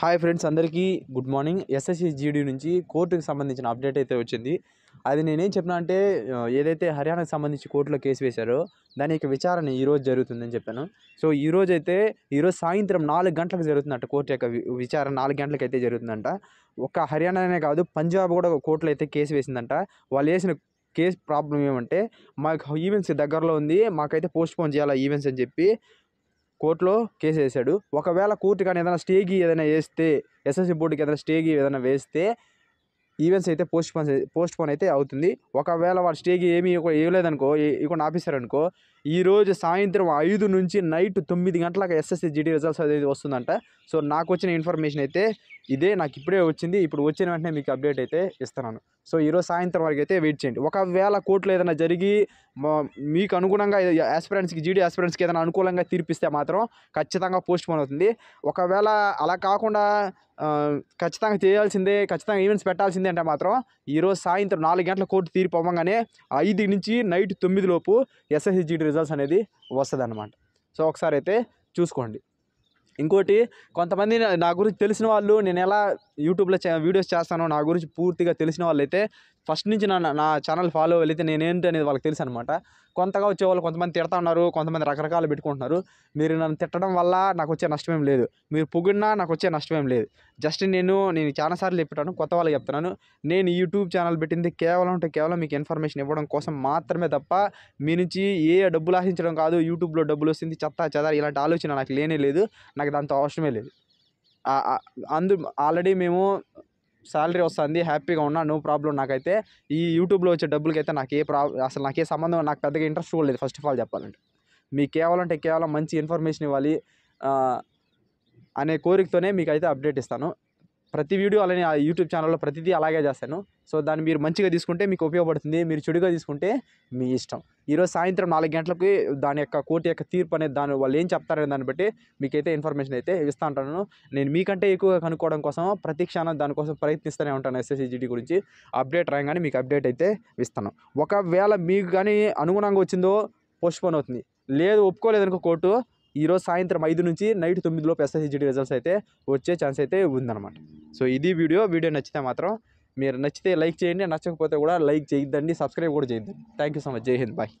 hi friends అందరికీ good morning SSC GD నుంచి కోర్టుకు సంబంధించిన అప్డేట్ అయితే వచ్చింది అది నేనేం చెప్పినా అంటే ఏదైతే హర్యానాకు సంబంధించి కోర్టులో కేసు వేశారో దాని యొక్క విచారణ ఈరోజు జరుగుతుందని చెప్పాను సో ఈరోజు అయితే ఈరోజు సాయంత్రం నాలుగు గంటలకు జరుగుతుందంట కోర్టు యొక్క విచారణ నాలుగు గంటలకు అయితే జరుగుతుందంట ఒక్క హర్యానానే కాదు పంజాబ్ కూడా కోర్టులో అయితే కేసు వేసిందంట వాళ్ళు వేసిన కేసు ప్రాబ్లం ఏమంటే మాకు ఈవెంట్స్ దగ్గరలో ఉంది మాకైతే పోస్ట్పోన్ చేయాలి ఈవెంట్స్ అని చెప్పి కోర్టులో కేసు వేసాడు ఒకవేళ కోర్టు కానీ ఏదైనా స్టేకి ఏదైనా వేస్తే ఎస్ఎస్సి బోర్డుకి ఏదైనా స్టేకి ఏదైనా వేస్తే ఈవెంట్స్ అయితే పోస్ట్ పోన్ పోస్ట్ పోన్ అయితే అవుతుంది ఒకవేళ వాళ్ళ స్టేకి ఏమీ ఇవ్వలేదనుకో ఇవ్వకుండా ఆపేశారనుకో ఈరోజు సాయంత్రం ఐదు నుంచి నైట్ తొమ్మిది గంటలకు ఎస్ఎస్సి జీడీ రిజల్ట్స్ అనేది వస్తుందంట సో నాకు వచ్చిన ఇన్ఫర్మేషన్ అయితే ఇదే నాకు ఇప్పుడే వచ్చింది ఇప్పుడు వచ్చిన వెంటనే మీకు అప్డేట్ అయితే ఇస్తున్నాను సో ఈరోజు సాయంత్రం వరకు అయితే వెయిట్ చేయండి ఒకవేళ కోర్టులో ఏదైనా జరిగి మీకు అనుగుణంగా ఆస్పిరెంట్స్కి జీడీ ఆస్పిరెంట్స్కి ఏదైనా అనుకూలంగా తీర్పిస్తే మాత్రం ఖచ్చితంగా పోస్ట్ పోన్ అవుతుంది ఒకవేళ అలా కాకుండా ఖచ్చితంగా చేయాల్సిందే ఖచ్చితంగా ఈవెంట్స్ పెట్టాల్సిందే ఏంటంటే మాత్రం ఈరోజు సాయంత్రం నాలుగు గంటల కోర్టు తీర్పు పోవంగానే ఐదు నుంచి నైట్ తొమ్మిది లోపు ఎస్ఎస్సిజిడి రిజల్ట్స్ అనేది వస్తుందన్నమాట సో ఒకసారి అయితే చూసుకోండి ఇంకోటి కొంతమంది నా గురించి తెలిసిన వాళ్ళు నేను ఎలా యూట్యూబ్లో వీడియోస్ చేస్తానో నా గురించి పూర్తిగా తెలిసిన వాళ్ళు అయితే ఫస్ట్ నుంచి నా నా ఛానల్ ఫాలో వెళితే నేనేంటి అనేది వాళ్ళకి తెలుసు అనమాట కొంతగా వచ్చే వాళ్ళు కొంతమంది తిడతా ఉన్నారు కొంతమంది రకరకాలు పెట్టుకుంటున్నారు మీరు నన్ను తిట్టడం వల్ల నాకు వచ్చే నష్టమేం లేదు మీరు పొగిడినా నాకు వచ్చే నష్టమేం లేదు జస్ట్ నేను నేను చాలాసార్లు చెప్పాను కొత్త వాళ్ళకి చెప్తున్నాను నేను యూట్యూబ్ ఛానల్ పెట్టింది కేవలం అంటే కేవలం మీకు ఇన్ఫర్మేషన్ ఇవ్వడం కోసం మాత్రమే తప్ప మీ నుంచి ఏ డబ్బులు ఆశించడం కాదు యూట్యూబ్లో డబ్బులు వస్తుంది చెత్త చెదారు ఇలాంటి ఆలోచన నాకు లేనే లేదు నాకు దాంతో అవసరమే లేదు అందు ఆల్రెడీ మేము శాలరీ వస్తుంది హ్యాపీగా ఉన్నా నో ప్రాబ్లం నాకైతే ఈ యూట్యూబ్లో వచ్చే డబ్బులకైతే నాకు ఏ ప్రా అసలు నాకు ఏ సంబంధం నాకు పెద్దగా ఇంట్రెస్ట్ కూడా ఫస్ట్ ఆఫ్ ఆల్ చెప్పాలంటే మీకు కేవలం అంటే కేవలం మంచి ఇన్ఫర్మేషన్ ఇవ్వాలి అనే కోరికతోనే మీకైతే అప్డేట్ ఇస్తాను ప్రతి వీడియో అలానే ఆ యూట్యూబ్ ఛానల్లో ప్రతిదీ అలాగే చేస్తాను సో దాన్ని మీరు మంచిగా తీసుకుంటే మీకు ఉపయోగపడుతుంది మీరు చెడుగా తీసుకుంటే మీ ఇష్టం ఈరోజు సాయంత్రం నాలుగు గంటలకి దాని యొక్క కోర్టు యొక్క తీర్పు అనేది దాని వాళ్ళు ఏం చెప్తారనే దాన్ని బట్టి మీకైతే ఇన్ఫర్మేషన్ అయితే ఇస్తా ఉంటాను నేను మీకంటే ఎక్కువగా కనుక్కోవడం కోసం ప్రతి క్షణం దానికోసం ప్రయత్నిస్తూనే ఉంటాను ఎస్ఎస్సిజిటి గురించి అప్డేట్ రాగానే మీకు అప్డేట్ అయితే ఇస్తాను ఒకవేళ మీకు కానీ అనుగుణంగా వచ్చిందో పోస్ట్పోన్ అవుతుంది లేదు ఒప్పుకోలేదు అనుకో కోర్టు ఈరోజు సాయంత్రం ఐదు నుంచి నైట్ తొమ్మిదిలోపు ఎస్ఎస్సిజిటి రిజల్ట్స్ అయితే వచ్చే ఛాన్స్ అయితే ఉందన్నమాట సో ఇది వీడియో వీడియో నచ్చితే మాత్రం మీరు నచ్చితే లైక్ చేయండి నచ్చకపోతే కూడా లైక్ చేయొద్దండి సబ్స్క్రైబ్ కూడా చేయొద్దండి థ్యాంక్ యూ సో మచ్ జై హింద్ బాయ్